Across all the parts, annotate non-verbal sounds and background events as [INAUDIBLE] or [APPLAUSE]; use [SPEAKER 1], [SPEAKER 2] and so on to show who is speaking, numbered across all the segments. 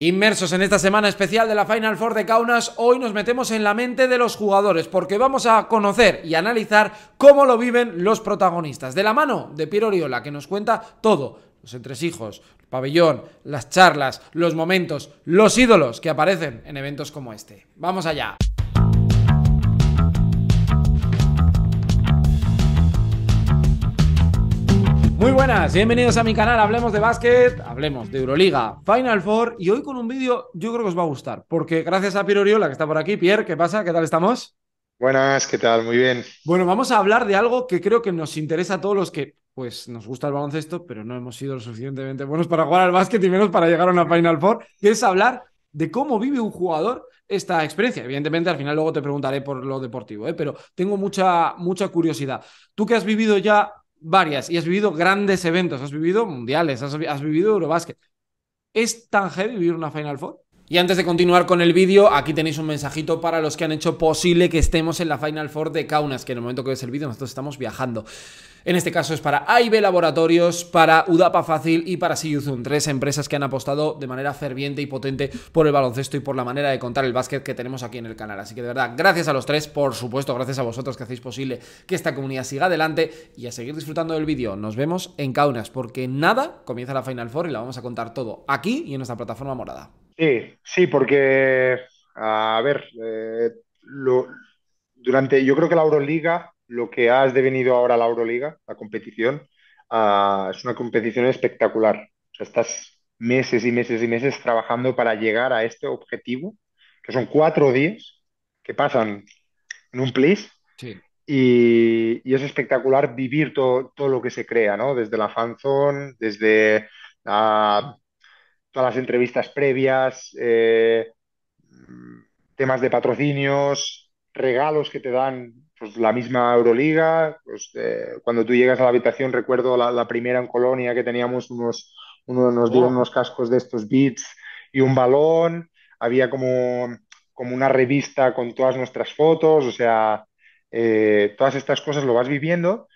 [SPEAKER 1] Inmersos en esta semana especial de la Final Four de Kaunas, hoy nos metemos en la mente de los jugadores porque vamos a conocer y analizar cómo lo viven los protagonistas. De la mano de Piero Oriola, que nos cuenta todo, los entresijos, el pabellón, las charlas, los momentos, los ídolos que aparecen en eventos como este. ¡Vamos allá! Muy buenas, bienvenidos a mi canal Hablemos de Básquet, hablemos de Euroliga, Final Four y hoy con un vídeo yo creo que os va a gustar, porque gracias a Pierre Oriola que está por aquí. Pierre, ¿qué pasa? ¿Qué tal estamos?
[SPEAKER 2] Buenas, ¿qué tal? Muy bien.
[SPEAKER 1] Bueno, vamos a hablar de algo que creo que nos interesa a todos los que pues nos gusta el baloncesto, pero no hemos sido lo suficientemente buenos para jugar al básquet y menos para llegar a una Final Four, que es hablar de cómo vive un jugador esta experiencia. Evidentemente, al final luego te preguntaré por lo deportivo, ¿eh? pero tengo mucha, mucha curiosidad. Tú que has vivido ya varias y has vivido grandes eventos, has vivido mundiales, has, vivido Eurobasket. ¿Es tan heavy vivir una Final Four? Y antes de continuar con el vídeo, aquí tenéis un mensajito para los que han hecho posible que estemos en la Final Four de Kaunas, que en el momento que ves el vídeo nosotros estamos viajando. En este caso es para AIB Laboratorios, para Udapa Fácil y para Siyuzun, tres empresas que han apostado de manera ferviente y potente por el baloncesto y por la manera de contar el básquet que tenemos aquí en el canal. Así que de verdad, gracias a los tres, por supuesto, gracias a vosotros que hacéis posible que esta comunidad siga adelante y a seguir disfrutando del vídeo. Nos vemos en Kaunas, porque nada comienza la Final Four y la vamos a contar todo aquí y en nuestra plataforma morada.
[SPEAKER 2] Sí, porque, a ver, eh, lo, durante, yo creo que la Euroliga, lo que has devenido ahora la Euroliga, la competición, ah, es una competición espectacular. estás meses y meses y meses trabajando para llegar a este objetivo, que son cuatro días que pasan en un plis. Y, es espectacular vivir todo lo que se crea, ¿no? Desde la fanzón, desde las entrevistas previas, eh, temas de patrocinios, regalos que te dan pues, la misma Euroliga. Pues, eh, cuando tú llegas a la habitación, recuerdo la, primera en Colonia que teníamos unos, uno oh. unos cascos de estos beats y un balón. Había como, como una revista con todas nuestras fotos, o sea, eh, todas estas cosas lo vas viviendo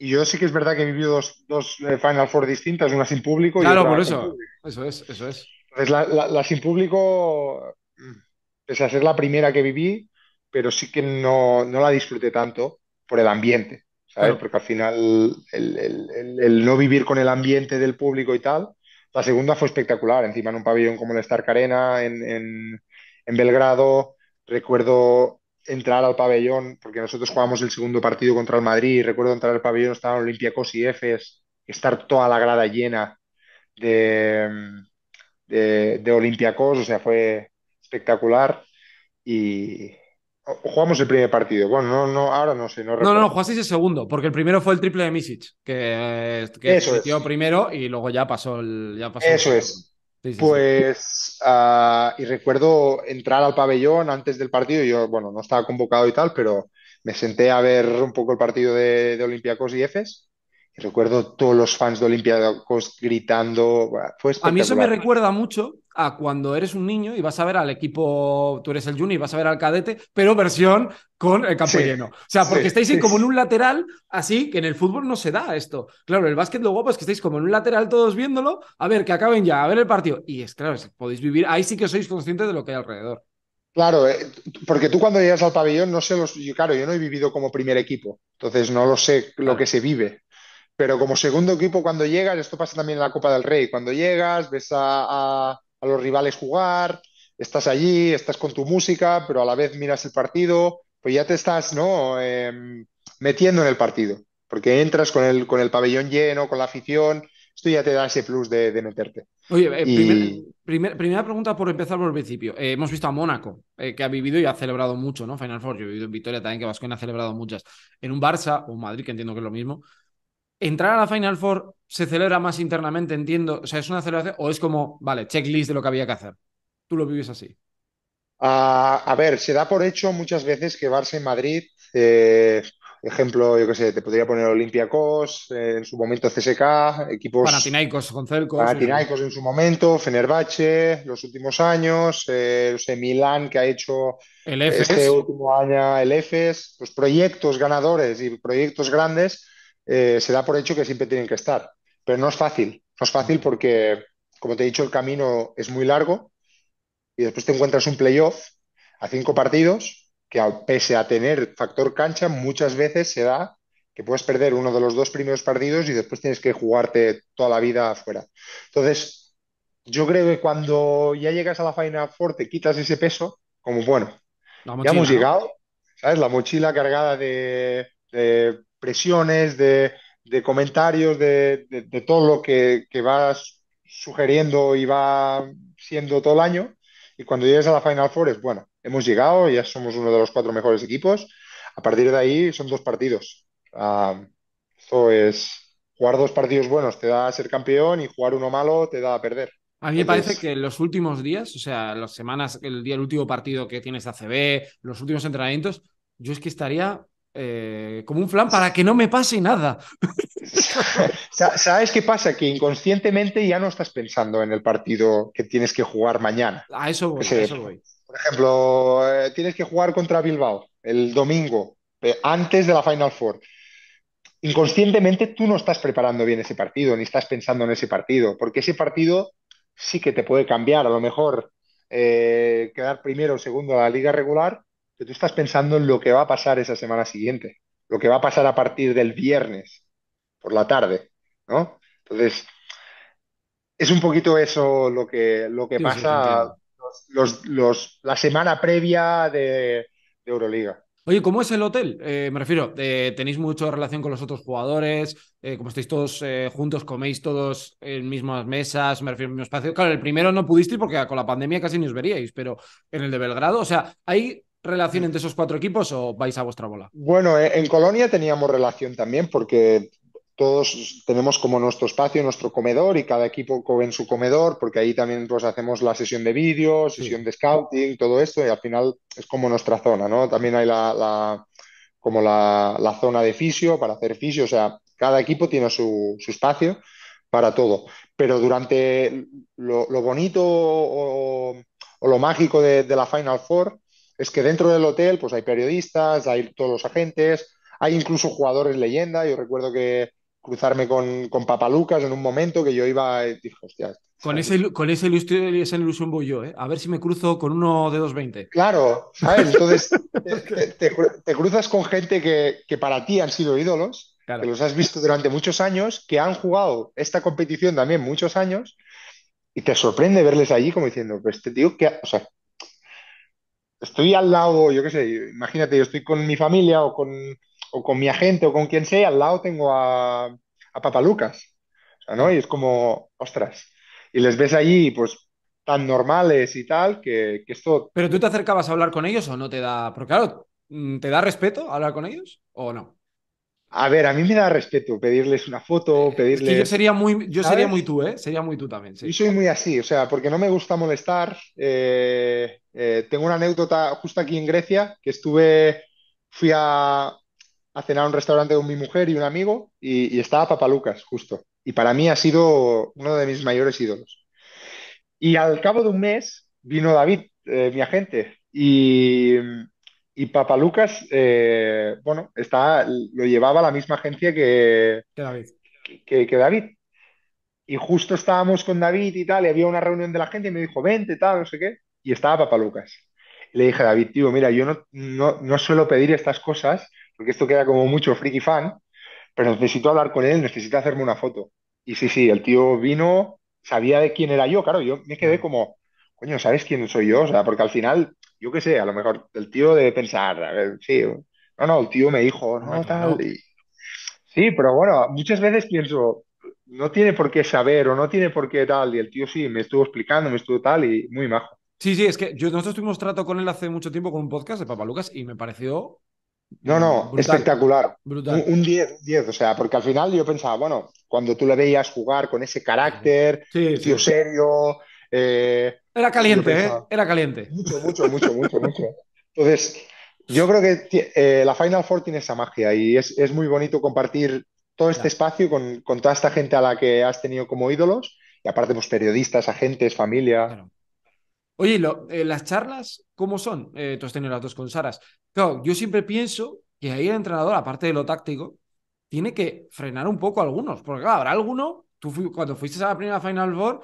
[SPEAKER 2] y yo sí que es verdad que he vivido dos, eh, Final Four distintas, una sin público y otra por eso.
[SPEAKER 1] Eso es, eso es.
[SPEAKER 2] la, sin público, pese a ser la primera que viví, pero sí que no, la disfruté tanto por el ambiente, ¿sabes? Porque al final el, no vivir con el ambiente del público y tal, la segunda fue espectacular, encima en un pabellón como el Stark Arena, en, en Belgrado, recuerdo entrar al pabellón, porque nosotros jugamos el segundo partido contra el Madrid, y recuerdo entrar al pabellón, estaban Olympiacos y Efes, estar toda la grada llena de, de, Olympiacos, o sea, fue espectacular. Y jugamos el primer partido. Bueno, no, no, ahora no sé. No, recuerdo. no, no, jugasteis
[SPEAKER 1] el segundo, porque el primero fue el triple de Misic, que, que metió primero y luego ya pasó el. Ya Eso es
[SPEAKER 2] pues, ah, y recuerdo entrar al pabellón antes del partido, yo, bueno, no estaba convocado y tal, pero me senté a ver un poco el partido de, de y Efes recuerdo todos los fans de Olympiacos gritando. a mí eso me
[SPEAKER 1] recuerda mucho a cuando eres un niño y vas a ver al equipo, tú eres el junior y vas a ver al cadete, pero versión con el campo lleno. O sea, porque estáis como en un lateral, así que en el fútbol no se da esto. Claro, el básquet lo guapo es que estáis como en un lateral todos viéndolo, a ver, que acaben ya, a ver el partido. Y es claro, podéis vivir, ahí sí que sois conscientes de lo que hay alrededor.
[SPEAKER 2] Claro, eh, porque tú cuando llegas al pabellón, no sé los. claro, yo no he vivido como primer equipo, entonces no lo sé lo que se vive. Pero como segundo equipo, cuando llegas, esto pasa también en la Copa del Rey, cuando llegas, ves a, los rivales jugar, estás allí, estás con tu música, pero a la vez miras el partido, pues ya te estás, ¿no? Em, metiendo en el partido, porque entras con el, con el pabellón lleno, con la afición, esto ya te da ese plus de, meterte.
[SPEAKER 1] Oye, eh, primera pregunta por empezar por el principio. Eh, hemos visto a Mónaco, eh, que ha vivido y ha celebrado mucho, ¿no? Final Four, yo he vivido en Vitoria también, que Vasco ha celebrado muchas. En un Barça o Madrid, que entiendo que es lo mismo, entrar a la Final Four se celebra más internamente, entiendo. O sea, es una celebración o es como, vale, checklist de lo que había que hacer. Tú lo vives así.
[SPEAKER 2] a ver, se da por hecho muchas veces que Barça en Madrid, eh, ejemplo, yo qué sé, te podría poner Olympiacos, eh, en su momento CSK, equipos. Panathinaikos con Celcos. Panathinaikos en su momento, Fenerbahce, los últimos años, eh, no sé, Milán que ha hecho este último año el EFES, los pues proyectos ganadores y proyectos grandes eh, se da por hecho que siempre tienen que estar. Pero no es fácil, no es fácil porque, como te he dicho, el camino es muy largo y después te encuentras un playoff a cinco partidos que pese a tener factor cancha, muchas veces se da que puedes perder uno de los dos primeros partidos y después tienes que jugarte toda la vida afuera. Entonces, yo creo que cuando ya llegas a la Final Four te quitas ese peso, como bueno, ya hemos llegado, ¿sabes? La mochila cargada de presiones, de, comentarios, de, todo lo que, vas sugiriendo y va siendo todo el año. Y cuando llegues a la Final Four es, bueno, hemos llegado, ya somos uno de los cuatro mejores equipos. A partir de ahí son dos partidos. Ah, eso es jugar dos partidos buenos te da a ser campeón y jugar uno malo te da a perder. A mí me parece
[SPEAKER 1] que en los últimos días, o sea, las semanas, el día, el último partido que tienes ACB, los últimos entrenamientos, yo es que estaría eh, como un flan para que no me pase nada.
[SPEAKER 2] [LAUGHS] ¿Sabes qué pasa? Que inconscientemente ya no estás pensando en el partido que tienes que jugar mañana. A eso voy, Por ejemplo, eh, tienes que jugar contra Bilbao el domingo, eh, antes de la Final Four inconscientemente tú no estás preparando bien ese partido, ni estás pensando en ese partido, porque ese partido sí que te puede cambiar, a lo mejor quedar primero o segundo a la liga regular que tú estás pensando en lo que va a pasar esa semana siguiente, lo que va a pasar a partir del viernes por la tarde, ¿no? Entonces, es un poquito eso lo que, lo que pasa la semana previa de, Euroliga.
[SPEAKER 1] Oye, ¿cómo es el hotel? Eh, me refiero, eh, ¿tenéis mucha relación con los otros jugadores? Eh, Como estáis todos juntos? ¿Coméis todos en mismas mesas? Me refiero, a mi espacio. Claro, el primero no pudiste ir porque con la pandemia casi ni os veríais, pero en el de Belgrado, o sea, ¿hay relación entre esos cuatro equipos o vais a vuestra bola?
[SPEAKER 2] Bueno, eh, en Colonia teníamos relación también porque todos tenemos como nuestro espacio, nuestro comedor y cada equipo en su comedor porque ahí también pues hacemos la sesión de vídeo, sesión de scouting, todo esto y al final es como nuestra zona, ¿no? También hay la, como la, zona de fisio para hacer fisio, o sea, cada equipo tiene su, espacio para todo, pero durante lo, bonito o, lo mágico de la Final Four es que dentro del hotel pues hay periodistas, hay todos los agentes, hay incluso jugadores leyenda. Yo recuerdo que cruzarme con, con Papalucas en un momento que yo iba y
[SPEAKER 1] Con ese, con ese ilusión, esa ilusión voy yo, ¿eh? a ver si me cruzo con uno de 220. Claro, Entonces
[SPEAKER 2] [LAUGHS] te, cruzas con gente que, para ti han sido ídolos, que los has visto durante muchos años, que han jugado esta competición también muchos años, y te sorprende verles allí como diciendo, pues este tío, que o sea, estoy al lado, yo qué sé, imagínate, yo estoy con mi familia o con, o con mi agente o con quien sea, al lado tengo a, a Lucas, o sea, ¿no? Y es como, ostras, y les ves allí, pues tan normales y tal, que, que esto...
[SPEAKER 1] ¿Pero tú te acercabas a hablar con ellos o no te da...? Porque claro, ¿te da respeto hablar con ellos o no?
[SPEAKER 2] A ver, a mí me da respeto pedirles una
[SPEAKER 1] foto, eh, pedirles... yo sería muy, yo sería muy tú, ¿eh? Sería muy tú también. Sí. Yo
[SPEAKER 2] soy muy así, o sea, porque no me gusta molestar. Eh, eh, tengo una anécdota justo aquí en Grecia, que estuve, fui a, cenar a un restaurante con mi mujer y un amigo, y, estaba estaba Lucas, justo. Y para mí ha sido uno de mis mayores ídolos. Y al cabo de un mes vino David, mi agente, y, y Papalucas, Lucas, eh, bueno, está, lo llevaba la misma agencia que, que David. Y justo estábamos con David y tal, y había una reunión de la gente, y me dijo, vente, tal, no sé qué. Y estaba Papalucas. Lucas. le dije a David, tío, mira, yo no, no, no suelo pedir estas cosas, porque esto queda como mucho friki fan, pero necesito hablar con él, necesito hacerme una foto. Y sí, sí, el tío vino, sabía de quién era yo, claro, yo me quedé mm. como, coño, ¿sabes quién soy yo? O sea, porque al final yo qué sé, a lo mejor el tío debe pensar, a ver, sí, no, no, el tío me dijo, no, tal, y... Sí, pero bueno, muchas veces pienso, no tiene por qué saber o no tiene por qué tal, y el tío sí, me estuvo explicando, me estuvo tal,
[SPEAKER 1] y muy majo. Sí, sí, es que yo, nosotros tuvimos trato con él hace mucho tiempo con un podcast de Lucas y me pareció...
[SPEAKER 2] No, no, espectacular. Brutal. Un 10, 10, o sea, porque al final yo pensaba, bueno, cuando tú le veías jugar con ese carácter, sí, tío sí. serio, eh,
[SPEAKER 1] era caliente, ¿eh? Era caliente. Mucho, mucho, mucho, mucho, mucho.
[SPEAKER 2] Entonces, yo creo que eh, la Final Four tiene esa magia y es, muy bonito compartir todo este espacio con, toda esta gente a la que has tenido como ídolos y aparte, pues periodistas, agentes, familia.
[SPEAKER 1] Oye, eh, las charlas, ¿cómo son? tú has tenido las dos con Saras. yo siempre pienso que ahí el entrenador, aparte de lo táctico, tiene que frenar un poco a algunos, porque claro, habrá alguno, tú cuando fuiste a la primera Final Four,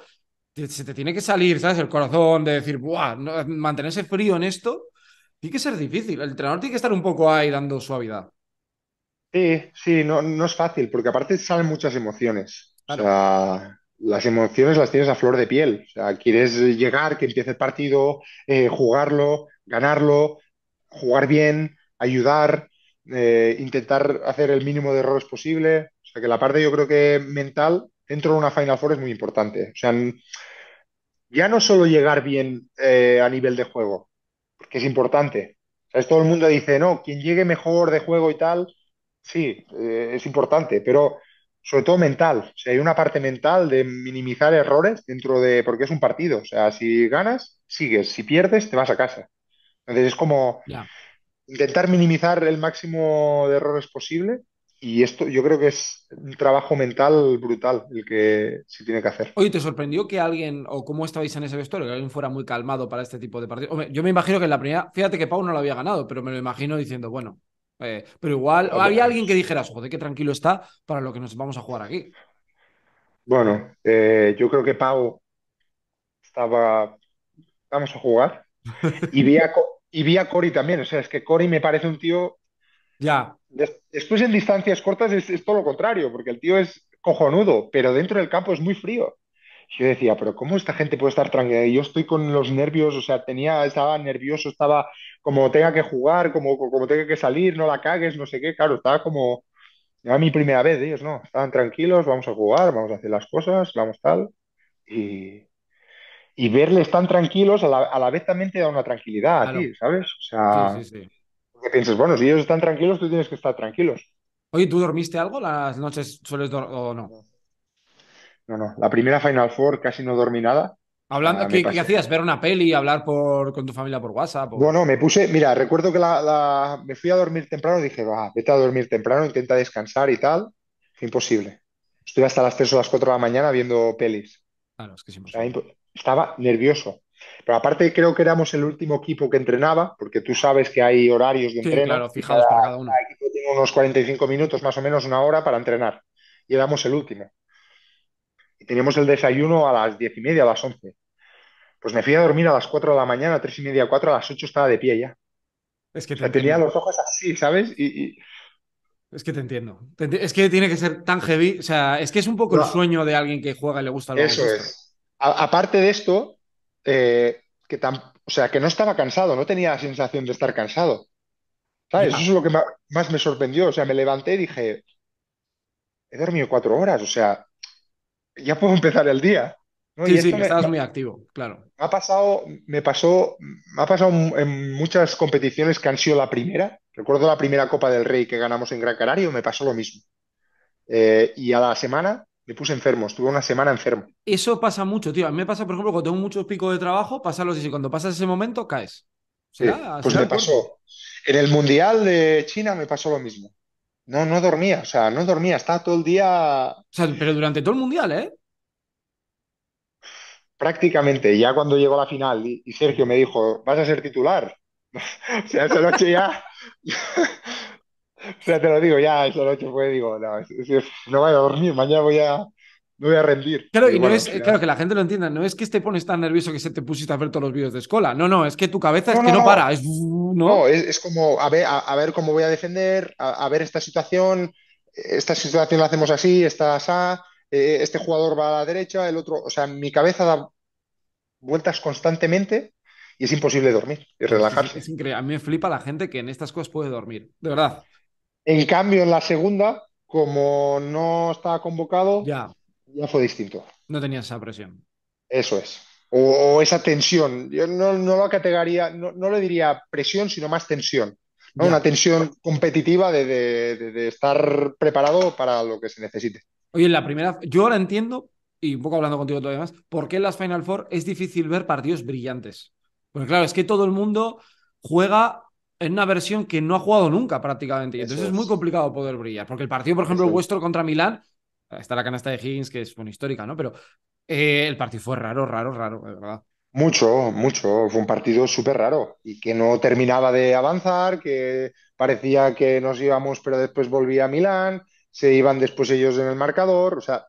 [SPEAKER 1] se te tiene que salir, ¿sabes? El corazón de decir, ¡buah! mantenerse frío en esto tiene que ser difícil. El entrenador tiene que estar un poco ahí dando suavidad.
[SPEAKER 2] Sí, sí, no, es fácil, porque aparte salen muchas emociones. las emociones las tienes a flor de piel. O sea, quieres llegar, que empiece el partido, eh, jugarlo, ganarlo, jugar bien, ayudar, eh, intentar hacer el mínimo de errores posible. O sea, que la parte yo creo que mental dentro de una Final Four es muy importante. O sea, ya no solo llegar bien eh, a nivel de juego, porque es importante. Todo el mundo dice, no, quien llegue mejor de juego y tal, sí, eh, es importante, pero sobre todo mental. O sea, hay una parte mental de minimizar errores dentro de, porque es un partido. O sea, si ganas, sigues, si pierdes, te vas a casa. Entonces es como intentar minimizar el máximo de errores posible y esto yo creo que es un trabajo mental brutal el que se tiene que hacer. Oye,
[SPEAKER 1] ¿te sorprendió que alguien, o cómo estabais en ese vestuario, que alguien fuera muy calmado para este tipo de partidos? yo me imagino que en la primera, fíjate que Pau no lo había ganado, pero me lo imagino diciendo, bueno, eh, pero igual, había alguien que dijeras, joder, qué tranquilo está para lo que nos vamos a jugar aquí.
[SPEAKER 2] Bueno, eh, yo creo que Pau estaba, vamos a jugar, [LAUGHS] y vi a, y vi Cory también, o sea, es que Cory me parece un tío... Ya Después en distancias cortas es, todo lo contrario, porque el tío es cojonudo, pero dentro del campo es muy frío. Yo decía, pero ¿cómo esta gente puede estar tranquila? Yo estoy con los nervios, o sea, tenía, estaba nervioso, estaba como tenga que jugar, como, como tenga que salir, no la cagues, no sé qué, claro, estaba como, era mi primera vez ellos, ¿no? Estaban tranquilos, vamos a jugar, vamos a hacer las cosas, vamos tal. Y, y verles tan tranquilos a la, vez también te da una tranquilidad ¿sabes? O sea, sí, sí, sí que piensas, bueno, si ellos están tranquilos, tú tienes que estar tranquilos.
[SPEAKER 1] Oye, ¿tú dormiste algo las noches? ¿Sueles dormir o no?
[SPEAKER 2] No, no. La primera Final Four casi no dormí nada.
[SPEAKER 1] Hablando, ah, ¿qué, hacías? ¿Ver una peli? ¿Hablar por, con tu familia por WhatsApp? Bueno, me
[SPEAKER 2] puse, mira, recuerdo que la, me fui a dormir temprano y dije, va, vete a dormir temprano, intenta descansar y tal. Imposible. Estuve hasta las 3 o las 4 de la mañana viendo pelis. Claro, es que es imposible. estaba nervioso. Pero aparte creo que éramos el último equipo que entrenaba, porque tú sabes que hay horarios de sí, Claro, fijados para cada uno. El equipo tiene unos 45 minutos, más o menos una hora para entrenar. Y éramos el último. Y teníamos el desayuno a las diez y media, a las once. Pues me fui a dormir a las cuatro de la mañana, a tres y media, cuatro, a las ocho estaba de pie ya. Es que tenía los ojos así, ¿sabes? y, Es que te entiendo.
[SPEAKER 1] Es que tiene que ser tan heavy. O sea, es que es un poco el sueño de alguien que juega y le gusta lo Eso es.
[SPEAKER 2] aparte de esto, eh, que tan, o sea, que no estaba cansado, no tenía la sensación de estar cansado. Eso es lo que más me sorprendió. O sea, me levanté y dije, he dormido cuatro horas, o sea, ya puedo empezar el día.
[SPEAKER 1] Sí, sí, muy activo, claro. Me ha
[SPEAKER 2] pasado, me pasó, ha pasado en muchas competiciones que han sido la primera. Recuerdo la primera Copa del Rey que ganamos en Gran Canario, me pasó lo mismo. Eh, y a la semana me puse enfermo, estuve una semana enfermo.
[SPEAKER 1] Eso pasa mucho, tío. A mí me pasa, por ejemplo, cuando tengo muchos picos de trabajo, pasa los y cuando pasas ese momento, caes. pues me pasó.
[SPEAKER 2] En el Mundial de China me pasó lo mismo. No, no dormía, o sea, no dormía, estaba todo el día. O
[SPEAKER 1] sea, pero durante todo el Mundial, ¿eh?
[SPEAKER 2] Prácticamente, ya cuando llegó la final y, y Sergio me dijo, vas a ser titular. [LAUGHS] o sea, esa noche ya. [LAUGHS] O sea, te lo digo, ya esa noche fue, pues, digo, no, no voy a dormir, mañana voy a, no voy a rendir. Claro, y, no es, claro,
[SPEAKER 1] que la gente lo entienda, no es que te pones tan nervioso que se te pusiste a ver todos los vídeos de escuela, no, no, es que tu cabeza es que no, para, es... No,
[SPEAKER 2] es, como, a ver, a, ver cómo voy a defender, a, ver esta situación, esta situación la hacemos así, esta asá, eh, este jugador va a la derecha, el otro, o sea, mi cabeza da vueltas constantemente y es imposible dormir y relajarse. es,
[SPEAKER 1] increíble. A mí me flipa la gente que en estas cosas puede dormir. De verdad. En cambio, en la segunda, como no estaba
[SPEAKER 2] convocado, ya, ya fue distinto.
[SPEAKER 1] No tenía esa presión.
[SPEAKER 2] Eso es. O, esa tensión. Yo no, no lo categoría, no, le diría presión, sino más tensión. Una tensión competitiva de, estar preparado para lo que se necesite.
[SPEAKER 1] Oye, la primera, yo ahora entiendo, y un poco hablando contigo todavía más, por qué en las Final Four es difícil ver partidos brillantes. Porque claro, es que todo el mundo juega en una versión que no ha jugado nunca prácticamente. Y entonces es. muy complicado poder brillar. Porque el partido, por ejemplo, vuestro contra Milán, está la canasta de Higgins, que es una histórica, ¿no? Pero eh, el partido fue raro, raro, raro, de verdad.
[SPEAKER 2] Mucho, mucho. Fue un partido súper raro y que no terminaba de avanzar, que parecía que nos íbamos, pero después volvía a Milán, se iban después ellos en el marcador. O sea,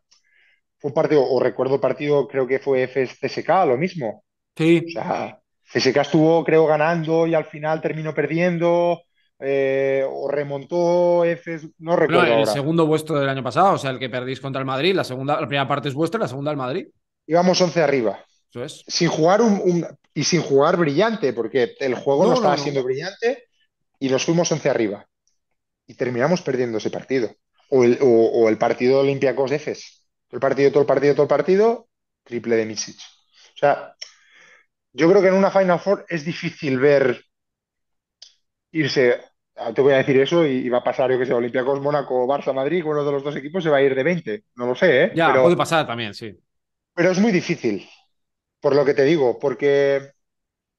[SPEAKER 2] fue un partido, o recuerdo partido, creo que fue FSK, lo mismo. Sí que estuvo, creo, ganando y al final terminó perdiendo. Eh, o remontó Efes,
[SPEAKER 1] no recuerdo. el segundo vuestro del año pasado, o sea, el que perdís contra el Madrid, la segunda, la primera parte es vuestra, la segunda el Madrid.
[SPEAKER 2] Íbamos 11 arriba. Eso es. Sin jugar un, y sin jugar brillante, porque el juego no, estaba siendo brillante y nos fuimos 11 arriba. Y terminamos perdiendo ese partido. O el, o, el partido Olympiacos de El partido, todo el partido, todo el partido, triple de Misic. O sea, yo creo que en una Final Four es difícil ver irse. Ah, te voy a decir eso y, va a pasar, yo que sé, Olympiacos, Mónaco, Barça, Madrid, uno de los dos equipos se va a ir de 20. No
[SPEAKER 1] lo sé, ¿eh? Ya, puede pasar también, sí.
[SPEAKER 2] Pero es muy difícil, por lo que te digo, porque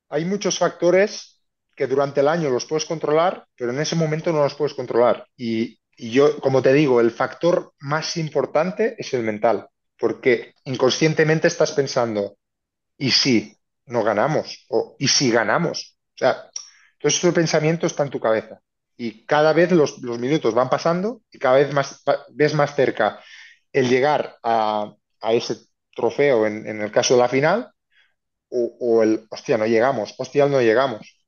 [SPEAKER 2] hay muchos factores que durante el año los puedes controlar, pero en ese momento no los puedes controlar. y yo, como te digo, el factor más importante es el mental, porque inconscientemente estás pensando, y sí, no ganamos, o y si ganamos. O sea, todo ese pensamiento está en tu cabeza y cada vez los, minutos van pasando y cada vez más, ves más cerca el llegar a, ese trofeo en, el caso de la final o, el, hostia, no llegamos, hostia, no llegamos.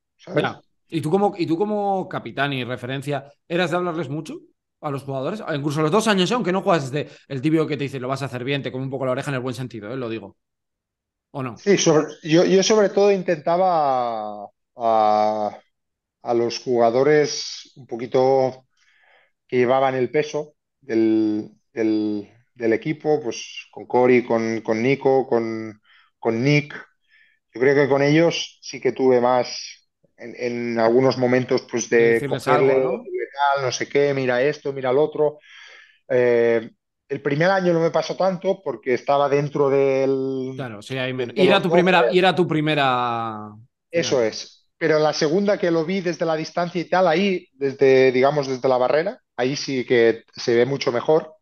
[SPEAKER 1] ¿y, tú como, y tú como capitán y referencia, ¿eras de hablarles mucho? a los jugadores, incluso a los dos años, ¿eh? aunque no juegas desde el tibio que te dice lo vas a hacer bien, te come un poco la oreja en el buen sentido, ¿eh? lo digo no?
[SPEAKER 2] Sí, yo, sobre todo intentaba a, los jugadores un poquito que llevaban el peso del, del, equipo, pues con Cory, con, con, Nico, con, con, Nick. Yo creo que con ellos sí que tuve más en, en algunos momentos pues de ¿no? sé qué, mira esto, mira lo otro. Eh, el primer año no me pasó tanto porque estaba dentro del. Claro, sí, ahí me... y, era tu primera, era tu primera. Eso es. Pero la segunda que lo vi desde la distancia y tal, ahí, desde, digamos, desde la barrera, ahí sí que se ve mucho mejor.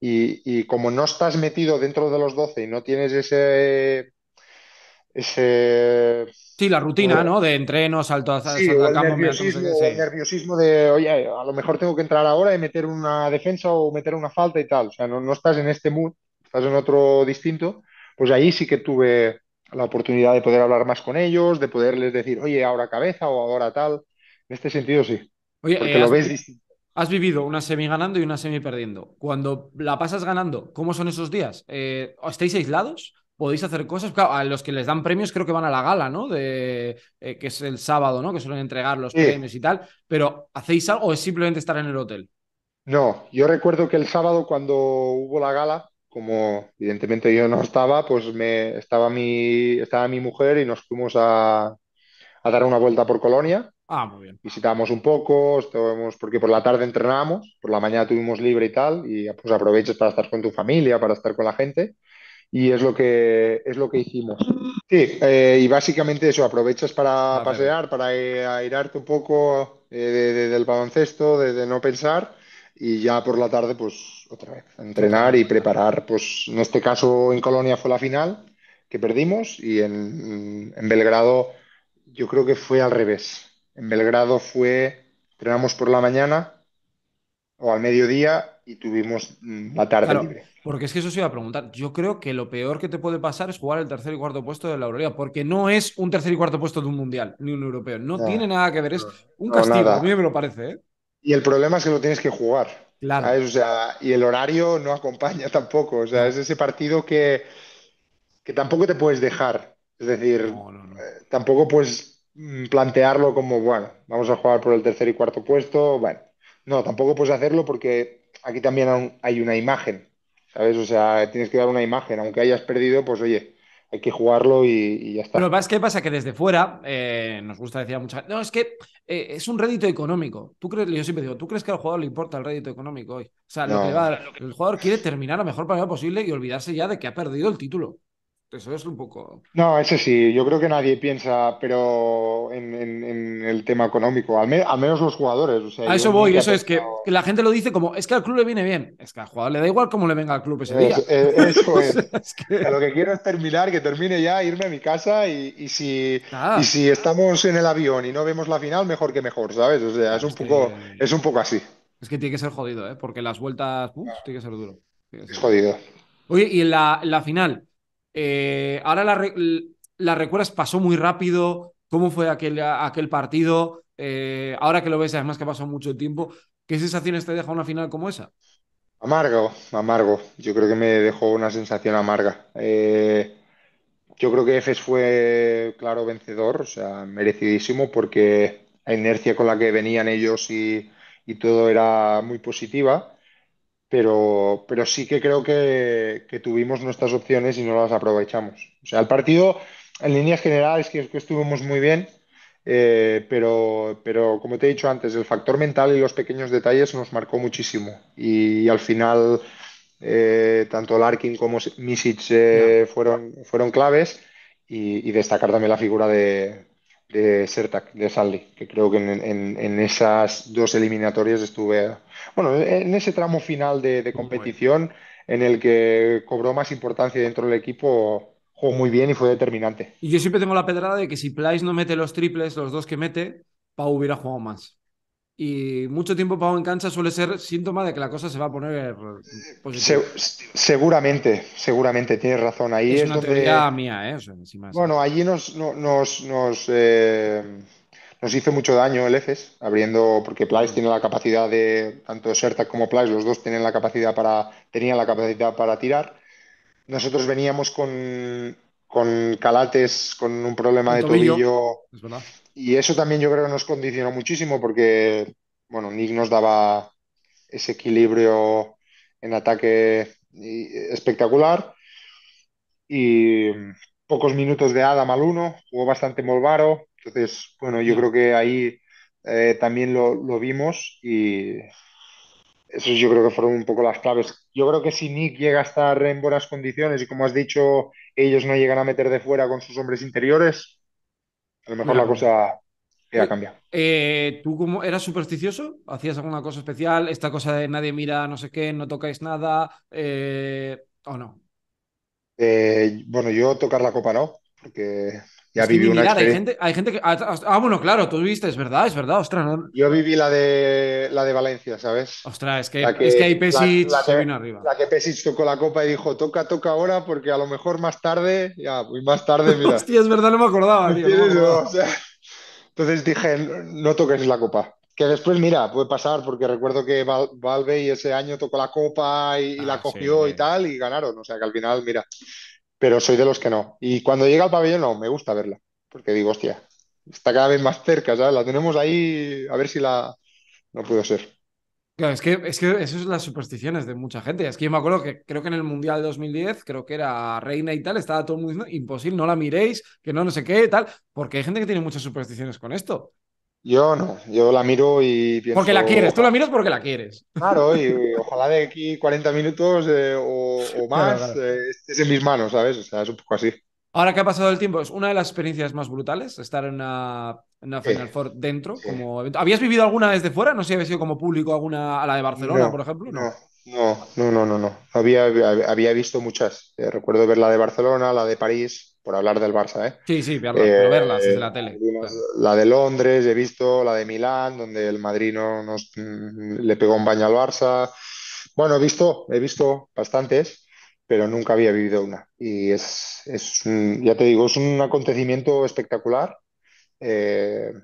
[SPEAKER 2] Y, y como no estás metido dentro de los 12 y no tienes ese
[SPEAKER 1] ese... Sí, la rutina, pues, ¿no? De entreno, salto a, campo, nerviosismo,
[SPEAKER 2] nerviosismo de, oye, a lo mejor tengo que entrar ahora y meter una defensa o meter una falta y tal. O sea, no, estás en este mood, estás en otro distinto. Pues ahí sí que tuve la oportunidad de poder hablar más con ellos, de poderles decir, oye, ahora cabeza o ahora tal. En este sentido sí.
[SPEAKER 1] Oye, Has vivido una semi ganando y una semi perdiendo. Cuando la pasas ganando, ¿cómo son esos días? Eh, ¿Estáis aislados? podéis hacer cosas. Claro, a los que les dan premios creo que van a la gala, ¿no? De, eh, que es el sábado, ¿no? Que suelen entregar los premios y tal. Pero ¿hacéis algo o es simplemente estar en el hotel?
[SPEAKER 2] No, yo recuerdo que el sábado cuando hubo la gala, como evidentemente yo no estaba, pues me estaba mi, estaba mi mujer y nos fuimos a, dar una vuelta por Colonia. Ah, muy bien. Visitamos un poco, porque por la tarde entrenábamos, por la mañana tuvimos libre y tal, y pues aprovechas para estar con tu familia, para estar con la gente y es lo que es lo que hicimos. Mm. Sí, eh, y básicamente eso, aprovechas para ah, pasear, para eh, airarte un poco eh, del baloncesto, de, no pensar, y ya por la tarde, pues otra vez, entrenar y preparar. Pues en este caso en Colonia fue la final, que perdimos, y en, en Belgrado yo creo que fue al revés. En Belgrado fue, entrenamos por la mañana o al mediodía y tuvimos mm, la tarde libre.
[SPEAKER 1] Porque es que eso se iba a preguntar. Yo creo que lo peor que te puede pasar es jugar el tercer y cuarto puesto de la Euroliga, porque no es un tercer y cuarto puesto de un mundial ni un europeo. No, tiene nada que ver, es un castigo, a mí me lo parece. ¿eh?
[SPEAKER 2] Y el problema es que lo tienes que jugar. Claro. O sea, y el horario no acompaña [LAUGHS] tampoco. O sea, es ese partido que, que tampoco te puedes dejar. Es decir, eh, tampoco puedes mm, plantearlo como, bueno, vamos a jugar por el tercer y cuarto puesto. Bueno, no, tampoco puedes hacerlo porque aquí también hay una imagen, ¿sabes? O sea, tienes que dar una imagen, aunque hayas perdido, pues oye, hay que jugarlo y, ya está.
[SPEAKER 1] Pero que pasa? Que desde fuera eh, nos gusta decir a mucha gente, no, es que eh, es un rédito económico. ¿Tú crees, yo siempre digo, ¿tú crees que al jugador le importa el rédito económico hoy? O sea, lo que el jugador quiere terminar lo mejor lo posible y olvidarse ya de que ha perdido el título. Eso es un poco.
[SPEAKER 2] No, eso sí, yo creo que nadie piensa, pero en, el tema económico, al, menos los jugadores.
[SPEAKER 1] a eso voy, eso es que, la gente lo dice como, es que al club le viene bien, es que al jugador le da igual cómo le venga al club ese día. Eh, [LAUGHS] es, es. que... Lo que quiero es terminar, que termine ya, irme a mi casa y, si, si
[SPEAKER 2] estamos en el avión y no vemos la final, mejor que mejor, ¿sabes? O sea, es un, poco, es un poco así.
[SPEAKER 1] Es que tiene que ser jodido, ¿eh? porque las vueltas, tiene que ser duro. Es jodido. Oye, y en la final, eh, ahora la, la, recuerdas, pasó muy rápido, cómo fue aquel, partido, eh, ahora que lo ves, además que pasó mucho tiempo, ¿qué sensaciones te deja una final como esa?
[SPEAKER 2] Amargo, amargo. Yo creo que me dejó una sensación amarga. Eh, yo creo que Efes fue, claro, vencedor, o sea, merecidísimo, porque la inercia con la que venían ellos y todo era muy positiva pero, sí que creo que, tuvimos nuestras opciones y no las aprovechamos. O sea, el partido en líneas generales que, estuvimos muy bien, eh, pero, pero como te he dicho antes, el factor mental y los pequeños detalles nos marcó muchísimo y, al final eh, tanto Larkin como Misic eh, fueron, fueron claves y, destacar también la figura de, de Sertac, de que creo que en, esas dos eliminatorias estuve, bueno, en ese tramo final de, competición en el que cobró más importancia dentro del equipo, jugó muy bien y fue determinante.
[SPEAKER 1] Y yo siempre tengo la pedrada de que si Plais no mete los triples, los dos que mete, Pau hubiera jugado más y mucho tiempo pago en cancha suele ser síntoma de que la cosa se va a poner
[SPEAKER 2] seguramente, seguramente, tienes razón. Ahí es, una teoría
[SPEAKER 1] mía, ¿eh? Bueno, allí nos,
[SPEAKER 2] eh, nos, hizo mucho daño el EFES, abriendo, porque Plais tiene la capacidad de, tanto Serta como Plais, los dos tienen la capacidad para, tenían la capacidad para tirar. Nosotros veníamos con, calates, con un problema de tobillo, y eso también yo creo que nos condicionó muchísimo porque, bueno, Nick nos daba ese equilibrio en ataque espectacular. Y pocos minutos de Adam al uno, jugó bastante Molvaro. Entonces, bueno, yo creo que ahí eh, también lo, lo vimos y eso yo creo que fueron un poco las claves. Yo creo que si Nick llega a estar en buenas condiciones y como has dicho, ellos no llegan a meter de fuera con sus hombres interiores, a lo mejor la pues. cosa ya eh, cambia.
[SPEAKER 1] Eh, ¿Tú cómo eras supersticioso? ¿Hacías alguna cosa especial? ¿Esta cosa de nadie mira, no sé qué, no tocáis nada? Eh, ¿O no?
[SPEAKER 2] bueno, yo tocar la copa no, porque ya viví una hay gente,
[SPEAKER 1] hay ah, ah, ah, bueno, claro, tú viste, es verdad, es verdad, ostras. Yo viví la
[SPEAKER 2] de la de Valencia, ¿sabes?
[SPEAKER 1] Ostras, es que, hay es Pesic la,
[SPEAKER 2] que, Pesic tocó la copa y dijo, toca, toca ahora, porque a lo mejor más tarde, ya, pues más tarde, mira. [LAUGHS] Hostia, es verdad, no me acordaba, tío. [LAUGHS] entonces dije, no toques la copa. Que después, mira, puede pasar, porque recuerdo que Valvey ese año tocó la copa y, ah, la cogió y tal, y ganaron. O sea que al final, mira pero soy de los que no. Y cuando llega al pabellón, no, me gusta verla, porque digo, hostia, está cada vez más cerca, ya La tenemos ahí, a ver si la... No puedo ser.
[SPEAKER 1] Claro, es que, es que eso es las supersticiones de mucha gente. Es que yo me acuerdo que creo que en el Mundial 2010, creo que era Reina y tal, estaba todo el mundo diciendo, imposible, no la miréis, que no, no sé qué, tal, porque hay gente que tiene muchas supersticiones con esto.
[SPEAKER 2] Yo no, yo la miro y pienso... Porque la oh, quieres, tú la
[SPEAKER 1] miras porque la quieres.
[SPEAKER 2] Claro, y, ojalá de aquí 40 minutos eh, o, [LAUGHS] más eh, estés en mis manos, ¿sabes? O sea, es un poco así.
[SPEAKER 1] Ahora que ha pasado el tiempo, es una de las experiencias más brutales estar en una, Final Four dentro. Como ¿Habías vivido alguna desde fuera? No sé si habías sido como público alguna a la de Barcelona, por ejemplo. No,
[SPEAKER 2] no, no, no, no. no. Había, había visto muchas. Eh, recuerdo ver la de Barcelona, la de París, por hablar del Barça, ¿eh?
[SPEAKER 1] Sí, sí, pero, desde la tele. Eh, la de Londres,
[SPEAKER 2] he visto la de Milán, donde el Madrid no, nos, mm, le pegó un baño al Barça. Bueno, he visto, he visto bastantes, pero nunca había vivido una. Y es, es ya te digo, es un acontecimiento espectacular. Eh,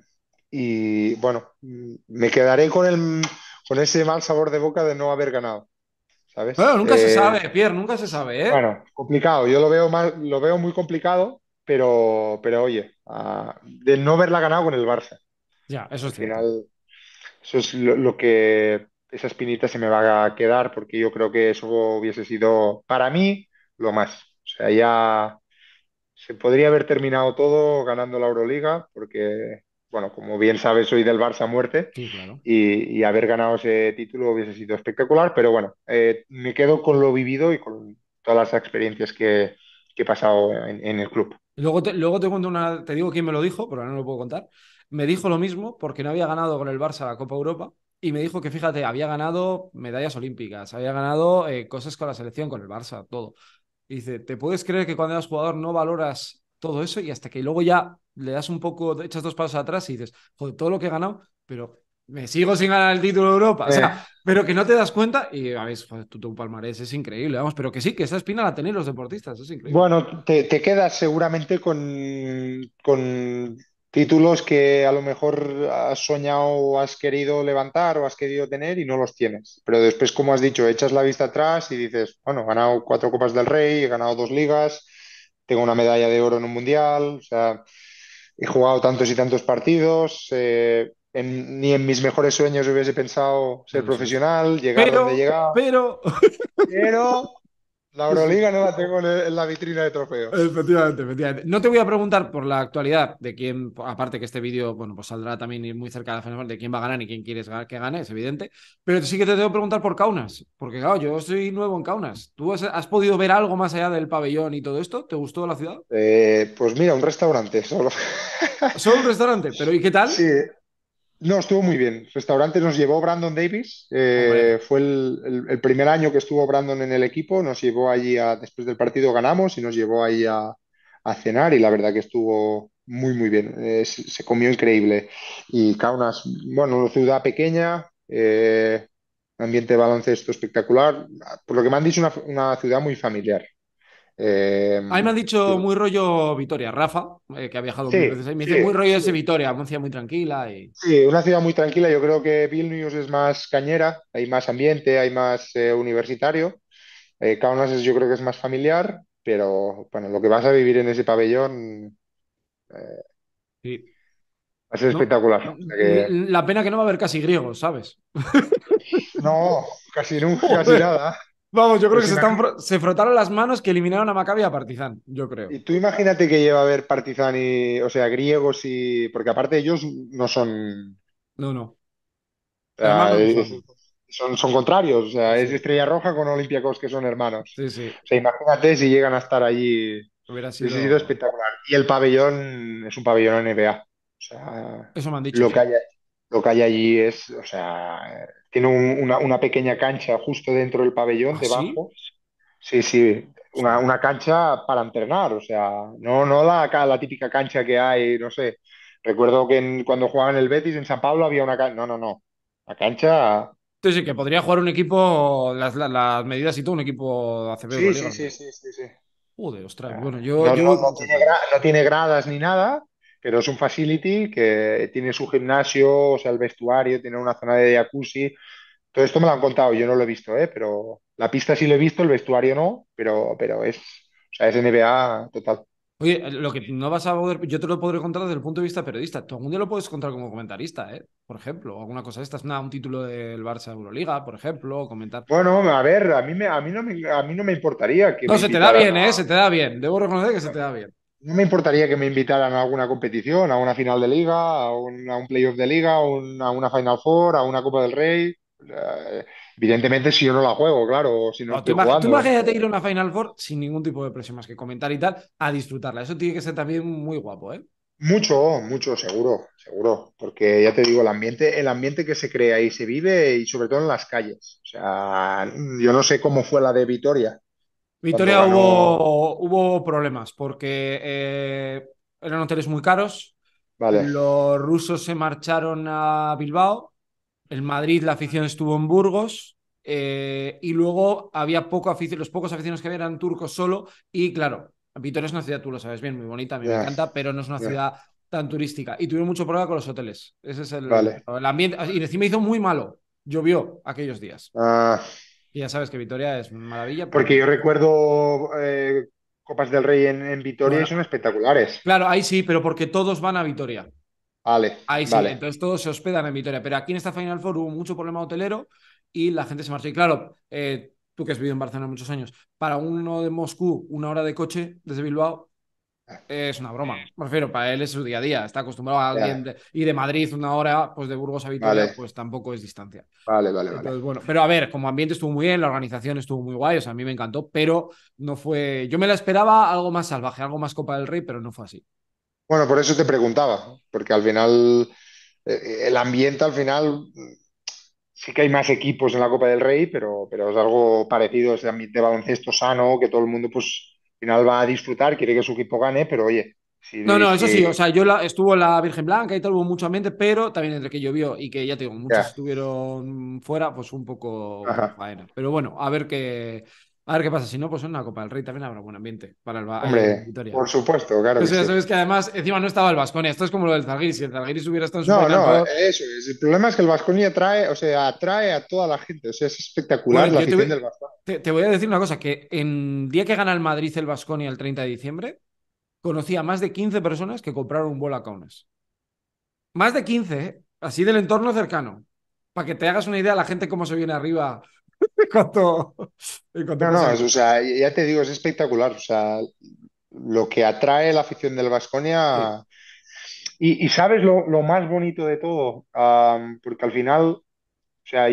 [SPEAKER 2] y bueno, mm, me quedaré con, el, con ese mal sabor de boca de no haber ganado. Bueno, nunca se eh, sabe,
[SPEAKER 1] Pierre, nunca se sabe, ¿eh? Bueno,
[SPEAKER 2] complicado. Yo lo veo lo veo muy complicado, pero, pero oye, de no haberla ganado con el Barça. Ya, eso es Al final, eso es lo, lo, que esa espinita se me va a quedar, porque yo creo que eso hubiese sido para mí lo más. O sea, ya se podría haber terminado todo ganando la Euroliga, porque bueno, como bien sabes, soy del Barça muerte y, haber ganado ese título hubiese sido espectacular, pero bueno, eh, me quedo con lo vivido y con todas las experiencias que, he pasado en, el club.
[SPEAKER 1] Luego te, luego cuento una, te digo quién me lo dijo, pero no lo puedo contar. Me dijo lo mismo porque no había ganado con el Barça la Copa Europa y me dijo que fíjate, había ganado medallas olímpicas, había ganado eh, cosas con la selección, con el Barça, todo. dice, ¿te puedes creer que cuando eras jugador no valoras todo eso y hasta que luego ya le das un poco, echas dos pasos atrás y dices, joder, todo lo que he ganado, pero me sigo sin ganar el título de Europa. O sea, eh. pero que no te das cuenta y a ver, tu, tu, palmarés es increíble, vamos, pero que sí, que esa espina la tenéis los deportistas, es increíble.
[SPEAKER 2] Bueno, te, te quedas seguramente con, con títulos que a lo mejor has soñado o has querido levantar o has querido tener y no los tienes. Pero después, como has dicho, echas la vista atrás y dices, bueno, he ganado cuatro Copas del Rey, he ganado dos ligas, tengo una medalla de oro en un mundial, o sea, he jugado tantos y tantos partidos, eh, ni en mis mejores sueños hubiese pensado ser mm, profesional, llegar donde he llegado. Pero, [LAUGHS] pero la Euroliga no la tengo en la vitrina de trofeos. Efectivamente,
[SPEAKER 1] efectivamente. No te voy a preguntar por la actualidad de quién, aparte que este vídeo, bueno, pues saldrá también muy cerca de la final, de quién va a ganar y quién quieres que gane, es evidente. Pero sí que te tengo que preguntar por Kaunas, porque claro, yo soy nuevo en Kaunas. ¿Tú has, podido ver algo más allá del pabellón y todo esto? ¿Te gustó la ciudad?
[SPEAKER 2] Eh, pues mira, un restaurante solo. ¿Solo un restaurante? ¿Pero y qué tal? Sí, no, estuvo muy bien. restaurante nos llevó Brandon Davis. Eh, fue el, primer año que estuvo Brandon en el equipo. Nos llevó allí, a, después del partido ganamos y nos llevó ahí a, cenar y la verdad que estuvo muy, muy bien. Eh, se, comió increíble. Y Kaunas, bueno, ciudad pequeña, eh, ambiente de baloncesto espectacular. Por lo que me han dicho, una ciudad muy familiar. Eh, a me
[SPEAKER 1] han dicho muy rollo Vitoria, Rafa, eh, que ha viajado veces ahí. Me dice muy rollo ese Vitoria, ciudad muy tranquila. Y...
[SPEAKER 2] Sí, una ciudad muy tranquila. Yo creo que Vilnius es más cañera, hay más ambiente, hay más eh, universitario. Eh, Kaunas yo creo que es más familiar, pero bueno, lo que vas a vivir en ese pabellón sí. va a ser espectacular.
[SPEAKER 1] La pena que no va a haber casi griegos, ¿sabes?
[SPEAKER 2] [LAUGHS] no, casi
[SPEAKER 1] nunca, [LAUGHS] casi nada.
[SPEAKER 2] Vamos, yo creo pues que
[SPEAKER 1] se, frotaron las manos que eliminaron a Maccabi y a Partizan, yo creo.
[SPEAKER 2] Y tú imagínate que lleva a ver Partizan y, o sea, griegos y... Porque aparte ellos no son... No, no. son. contrarios, o sea, es Estrella Roja con Olympiacos que son hermanos. Sí, sí. O sea, imagínate si llegan a estar allí. Hubiera sido... sido espectacular. Y el pabellón es un pabellón NBA. O sea,
[SPEAKER 1] Eso me han dicho. Lo que, hay,
[SPEAKER 2] lo que hay allí es, o sea, tiene una, una, pequeña cancha justo dentro del pabellón, ¿Ah, debajo. Sí, sí, Una, cancha para entrenar, o sea, no, no la, la típica cancha que hay, no sé. Recuerdo que cuando jugaban el Betis en San Pablo había una cancha. No, no, no. La
[SPEAKER 1] cancha. Entonces, sí, que podría jugar un equipo, las, medidas y todo, un equipo ACB. Sí, sí, sí, sí, sí, sí. Joder, ostras, bueno, yo. no, tiene gradas ni nada,
[SPEAKER 2] pero es un facility que tiene su gimnasio, o sea, el vestuario, tiene una zona de jacuzzi. Todo esto me lo han contado, yo no lo he visto, ¿eh? pero la pista sí lo he visto, el vestuario no, pero, pero es, o sea, es NBA total.
[SPEAKER 1] Oye, lo que no vas a poder, yo te lo podré contar desde el punto de vista periodista. Tú algún día lo puedes contar como comentarista, ¿eh? Por ejemplo, alguna cosa de estas, nada, un título del Barça Euroliga, por ejemplo, comentar. Bueno, a
[SPEAKER 2] ver, a mí, me, a mí,
[SPEAKER 1] no, me, a mí no me importaría que. No, se te da bien, ¿eh? Se te da bien. Debo reconocer que se te da bien. No me
[SPEAKER 2] importaría que me invitaran a alguna competición, a una final de liga, a un, playoff de liga, a una, Final Four, a una Copa del Rey. Eh, evidentemente, si yo no la juego, claro, si tú jugando. imagínate ir a
[SPEAKER 1] una Final Four sin ningún tipo de presión más que comentar y tal, a disfrutarla. Eso tiene que ser también muy guapo, ¿eh?
[SPEAKER 2] Mucho, mucho, seguro, seguro, porque ya te digo, el ambiente, el ambiente que se crea y se vive, y sobre todo en las calles. O sea, yo no sé cómo fue la de Vitoria,
[SPEAKER 1] Vitoria hubo, hubo problemas porque eh, eran hoteles muy caros. Vale. Los rusos se marcharon a Bilbao. En Madrid la afición estuvo en Burgos. Eh, y luego había poco afición, los pocos aficionados que había eran turcos solo. Y claro, Vitoria es una ciudad, tú lo sabes bien, muy bonita, me encanta, pero no es una ciudad tan turística. Y tuvieron mucho problema con los hoteles. Ese es el, ambiente. Y encima hizo muy malo. Llovió aquellos días. Ah. Y ya sabes que Vitoria es maravilla. Porque, yo
[SPEAKER 2] recuerdo eh, Copas del Rey en, Vitoria y son espectaculares.
[SPEAKER 1] Claro, ahí sí, pero porque todos van a Vitoria.
[SPEAKER 2] Vale. Ahí sí, entonces
[SPEAKER 1] todos se hospedan en Vitoria. Pero aquí en esta Final Four hubo mucho problema hotelero y la gente se marchó. Y claro, eh, tú que has vivido en Barcelona muchos años, para uno de Moscú, una hora de coche desde Bilbao es una broma. Eh, me refiero, para él es su día a día. Está acostumbrado a alguien y de Madrid una hora, pues de Burgos a pues tampoco es distancia.
[SPEAKER 2] Vale, vale, Entonces,
[SPEAKER 1] Bueno, pero a ver, como ambiente estuvo muy bien, la organización estuvo muy guay, o sea, a mí me encantó, pero no fue. Yo me la esperaba algo más salvaje, algo más Copa del Rey, pero no fue así.
[SPEAKER 2] Bueno, por eso te preguntaba, porque al final, eh, eh, el ambiente al final. Mm, sí que hay más equipos en la Copa del Rey, pero, pero es algo parecido, ese ambiente de baloncesto sano, que todo el mundo pues final va a disfrutar, quiere que su equipo gane, pero oye. no, no, eso sí, o
[SPEAKER 1] sea, yo la, estuvo la Virgen Blanca y tal, hubo mucho ambiente, pero también entre que llovió y que ya te digo, muchos estuvieron fuera, pues un poco faena. Pero bueno, a ver qué, a ver qué pasa, si no, pues en una Copa del Rey también habrá buen ambiente para el Hombre, Por
[SPEAKER 2] supuesto, claro. O que sabes
[SPEAKER 1] que además, encima no estaba el Vasconia. Esto es como lo del Zalgiris. Si el Zalgiris hubiera estado en su No, no,
[SPEAKER 2] eso es. El problema es que el Vasconia trae, o sea, atrae a toda la gente. O sea, es espectacular la afición te,
[SPEAKER 1] del Te, voy a decir una cosa: que en día que gana el Madrid el Vasconia el 30 de diciembre, conocí a más de 15 personas que compraron un bolo a Kaunas. Más de 15, ¿eh? así del entorno cercano. Para que te hagas una idea la gente cómo se viene arriba
[SPEAKER 2] en [LAUGHS] cuanto, no, o sea, ya te digo, es espectacular. O sea, lo que atrae la afición del Vasconia. Y, sabes lo, más bonito de todo, porque al final, o sea,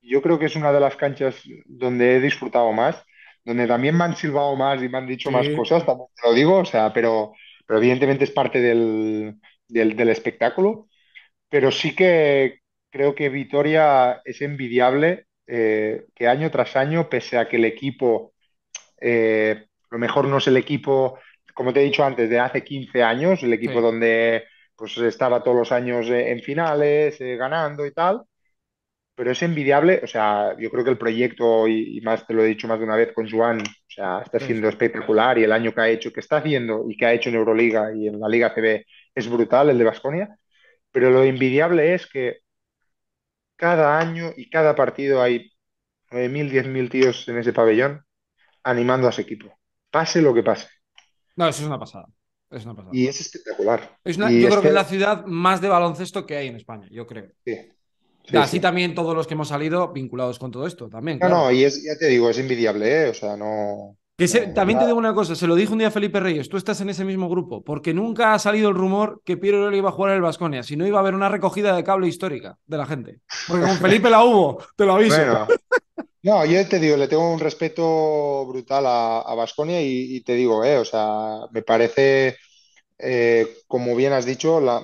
[SPEAKER 2] yo creo que es una de las canchas donde he disfrutado más, donde también me han silbado más y me han dicho más cosas, también te lo digo, o sea, pero, pero evidentemente es parte del, del espectáculo. Pero sí que creo que Vitoria es envidiable eh, que año tras año, pese a que el equipo, a eh, lo mejor no es el equipo, como te he dicho antes, de hace 15 años, el equipo donde pues estaba todos los años eh, en finales, ganando y tal, pero es envidiable, o sea, yo creo que el proyecto, y, más te lo he dicho más de una vez con Juan, o sea, está siendo espectacular y el año que ha hecho, que está haciendo y que ha hecho en Euroliga y en la Liga CB es brutal, el de Vasconia pero lo envidiable es que cada año y cada partido hay 9.000, 10.000 tíos en ese pabellón animando a su equipo, pase lo que pase.
[SPEAKER 1] No, eso es una pasada. Es una pasada. Y
[SPEAKER 2] es espectacular.
[SPEAKER 1] Es una, yo creo que es la ciudad más de baloncesto que hay en España, yo creo. así también todos los que hemos salido vinculados con todo esto también. no, y ya te digo, es envidiable, ¿eh? O sea, no también te digo una cosa, se lo dijo un día Felipe Reyes, tú estás en ese mismo grupo, porque nunca ha salido el rumor que Piero le iba a jugar en el Basconia si no iba a haber una recogida de cable histórica de la gente. Porque con Felipe la hubo, te lo aviso.
[SPEAKER 2] no, yo te digo, le tengo un respeto brutal a Basconia y, te digo, eh, o sea, me parece, eh, como bien has dicho, la,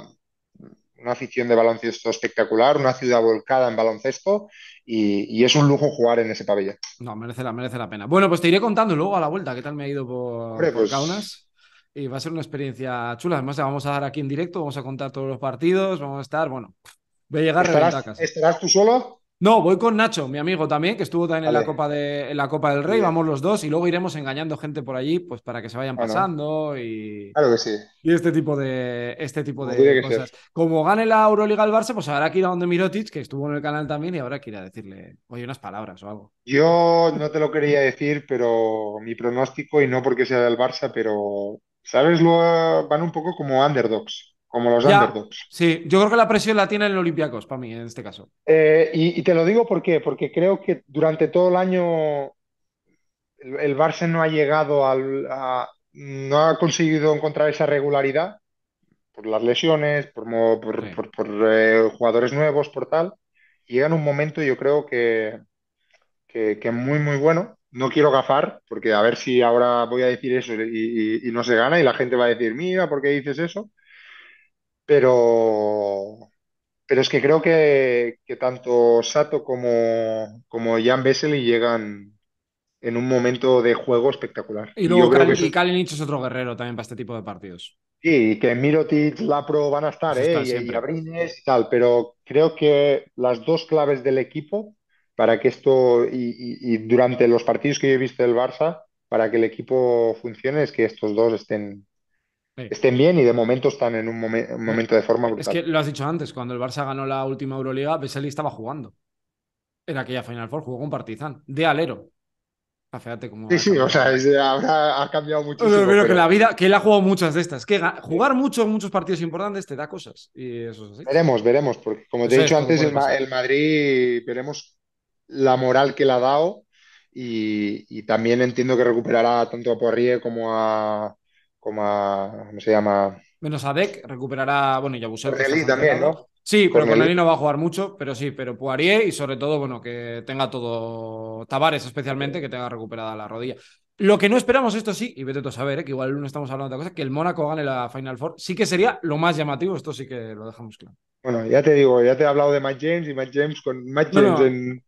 [SPEAKER 2] una afición de baloncesto espectacular, una ciudad volcada en baloncesto y, es un lujo jugar en ese pabellón.
[SPEAKER 1] No, merece la, merece la pena. Bueno, pues te iré contando luego a la vuelta qué tal me ha ido por, Caunas pues Kaunas. Y va a ser una experiencia chula. Además, vamos a dar aquí en directo, vamos a contar todos los partidos, vamos a estar, bueno, voy a llegar a, casa. ¿Estarás tú solo? No, voy con Nacho, mi amigo también, que estuvo también en, la Copa de, la Copa del Rey, vamos los dos, y luego iremos engañando gente por allí, pues para que se vayan pasando y. que sí. Y este tipo de, este tipo de cosas. Como gane la Euroliga al Barça, pues habrá que ir a donde Mirotic, que estuvo en el canal también, y ahora que ir a decirle, oye, unas palabras o algo.
[SPEAKER 2] Yo no te lo quería decir, pero mi pronóstico, y no porque sea del Barça, pero. ¿Sabes? van un poco como underdogs.
[SPEAKER 1] Como los underdogs. Sí, yo creo que la presión la tiene el Olympiacos, para mí, en este caso.
[SPEAKER 2] Eh, y, te lo digo por porque creo que durante todo el año el, Barça no ha llegado al, a, no ha conseguido encontrar esa regularidad por las lesiones, por, por, por, eh, jugadores nuevos, por tal. Llega en un momento, yo creo que, que, que, muy, muy bueno. No quiero gafar, porque a ver si ahora voy a decir eso y, y no se gana y la gente va a decir, mira, ¿por qué dices eso? pero, pero es que creo que, tanto Sato como, como Jan Vesely llegan en un momento de juego espectacular. Y luego que
[SPEAKER 1] Kalinic es otro guerrero también para este tipo de partidos.
[SPEAKER 2] Sí, que Mirotic, Lapro van a estar, ¿eh? y, Abrines y tal, pero creo que las dos claves del equipo para que esto, y, y, durante los partidos que yo he visto del Barça, para que el equipo funcione es que estos dos estén, estén bien y de momento están en un, momento de forma brutal. Es que
[SPEAKER 1] lo has dicho antes, cuando el Barça ganó la última Euroliga, Veseli estaba jugando. En aquella Final Four jugó con Partizan, de alero. Fíjate como Sí, sí, o sea, ha cambiado muchísimo. Pero, que la vida, que él ha jugado muchas de estas. Que jugar muchos, muchos partidos importantes te da cosas. Y eso es así. Veremos,
[SPEAKER 2] veremos, como te he dicho antes, el,
[SPEAKER 1] Madrid, veremos
[SPEAKER 2] la moral que le ha dado. Y, y también entiendo que recuperará tanto a Poirier como a, como ¿Cómo se llama?
[SPEAKER 1] Menos a Deck, recuperará, bueno, y Abusel. también, ¿no? Sí, pero con Cornelí no va a jugar mucho, pero sí, pero Poirier y sobre todo, bueno, que tenga todo, Tavares especialmente, que tenga recuperada la rodilla. Lo que no esperamos, esto sí, y vete tú a saber, ¿eh? que igual no estamos hablando de otra cosa, que el Mónaco gane la Final Four, sí que sería lo más llamativo, esto sí que lo dejamos claro.
[SPEAKER 2] Bueno, ya te digo, ya te he hablado de Matt James y Matt James con Matt James
[SPEAKER 1] en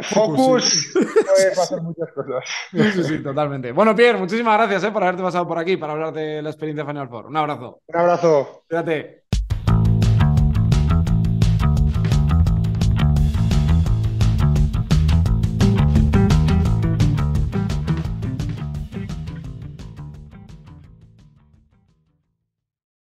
[SPEAKER 1] Focus
[SPEAKER 2] pues muchas cosas.
[SPEAKER 1] Sí, sí, totalmente. Bueno, Pierre, muchísimas gracias eh, por haberte pasado por aquí para hablar de la experiencia Final Four. Un abrazo.
[SPEAKER 2] Un abrazo.
[SPEAKER 1] Espérate.